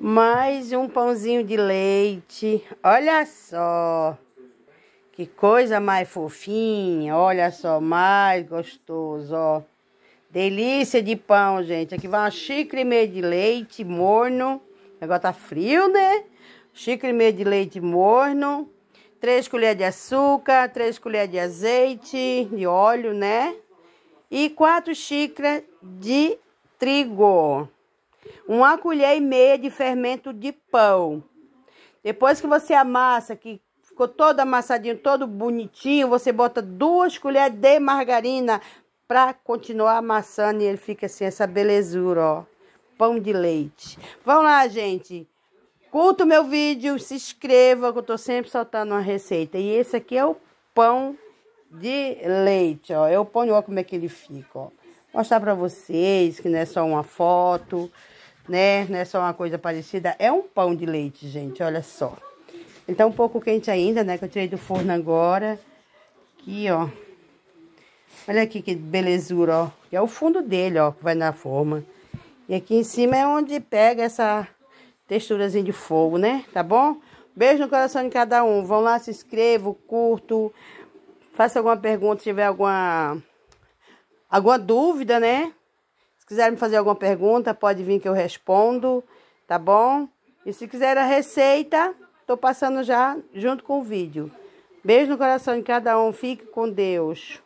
mais um pãozinho de leite. Olha só. Que coisa mais fofinha. Olha só, mais gostoso, ó. Delícia de pão, gente. Aqui vai uma xícara e meia de leite morno. Agora tá frio, né? Xícara e meia de leite morno. Três colheres de açúcar, três colheres de azeite, de óleo, né? E quatro xícaras de trigo uma colher e meia de fermento de pão. Depois que você amassa, que ficou todo amassadinho, todo bonitinho, você bota duas colheres de margarina para continuar amassando e ele fica assim, essa belezura, ó. Pão de leite. Vamos lá, gente. Curta o meu vídeo, se inscreva, que eu tô sempre soltando uma receita. E esse aqui é o pão de leite, ó. Eu ponho, ó, como é que ele fica, ó mostrar para vocês que não é só uma foto, né? Não é só uma coisa parecida. É um pão de leite, gente, olha só. Ele então, tá um pouco quente ainda, né? Que eu tirei do forno agora. Aqui, ó. Olha aqui que belezura, ó. É o fundo dele, ó, que vai na forma. E aqui em cima é onde pega essa texturazinha de fogo, né? Tá bom? Beijo no coração de cada um. Vão lá, se inscrevam, curto. Faça alguma pergunta, se tiver alguma alguma dúvida, né? Se quiserem fazer alguma pergunta, pode vir que eu respondo, tá bom? E se quiser a receita, tô passando já junto com o vídeo. Beijo no coração de cada um, fique com Deus.